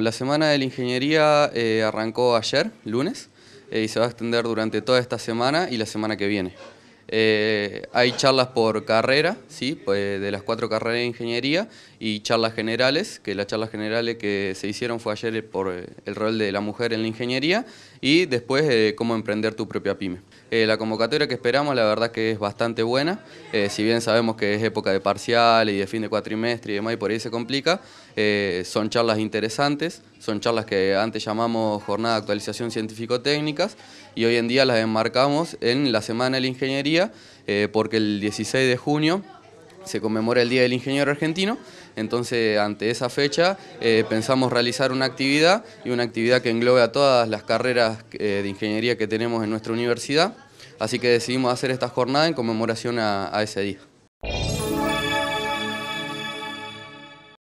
La semana de la ingeniería eh, arrancó ayer, lunes, eh, y se va a extender durante toda esta semana y la semana que viene. Eh, hay charlas por carrera, ¿sí? Pues, de las cuatro carreras de ingeniería y charlas generales, que las charlas generales que se hicieron fue ayer por eh, el rol de la mujer en la ingeniería y después eh, cómo emprender tu propia pyme. la convocatoria que esperamos la verdad que es bastante buena, si bien sabemos que es época de parcial y de fin de cuatrimestre y demás y por ahí se complica, son charlas interesantes, son charlas que antes llamamos jornada de actualización científico-técnicas y hoy en día las enmarcamos en la semana de la ingeniería eh, porque el 16 de junio se conmemora el Día del Ingeniero Argentino, entonces ante esa fecha eh, pensamos realizar una actividad y una actividad que englobe a todas las carreras eh, de ingeniería que tenemos en nuestra universidad, así que decidimos hacer esta jornada en conmemoración a ese día.